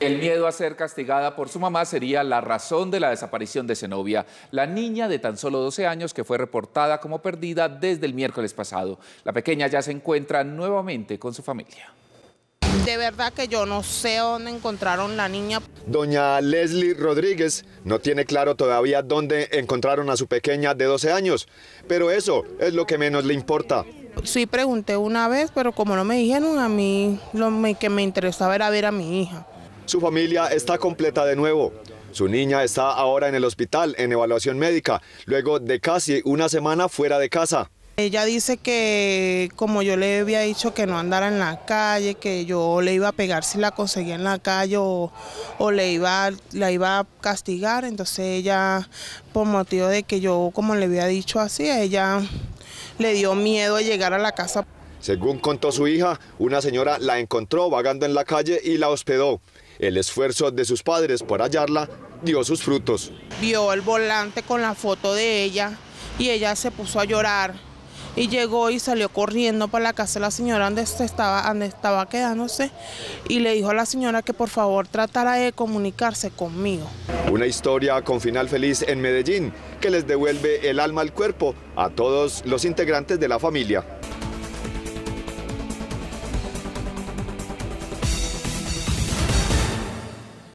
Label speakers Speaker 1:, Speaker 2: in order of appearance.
Speaker 1: El miedo a ser castigada por su mamá sería la razón de la desaparición de Zenobia, la niña de tan solo 12 años que fue reportada como perdida desde el miércoles pasado. La pequeña ya se encuentra nuevamente con su familia.
Speaker 2: De verdad que yo no sé dónde encontraron la niña.
Speaker 1: Doña Leslie Rodríguez no tiene claro
Speaker 3: todavía dónde encontraron a su pequeña de 12 años, pero eso es lo que menos le importa.
Speaker 2: Sí pregunté una vez, pero como no me dijeron a mí, lo que me interesaba era ver a mi hija.
Speaker 3: Su familia está completa de nuevo. Su niña está ahora en el hospital en evaluación médica, luego de casi una semana fuera de casa.
Speaker 2: Ella dice que como yo le había dicho que no andara en la calle, que yo le iba a pegar si la conseguía en la calle o, le iba, la iba a castigar, entonces ella, por motivo de que yo como le había dicho así, ella le dio miedo a llegar a la casa.
Speaker 3: Según contó su hija, una señora la encontró vagando en la calle y la hospedó. El esfuerzo de sus padres por hallarla dio sus frutos.
Speaker 2: Vio el volante con la foto de ella y ella se puso a llorar y llegó y salió corriendo para la casa de la señora donde estaba, donde estaba quedándose y le dijo a la señora que por favor tratara de comunicarse conmigo.
Speaker 3: Una historia con final feliz en Medellín que les devuelve el alma al cuerpo a todos los integrantes de la familia.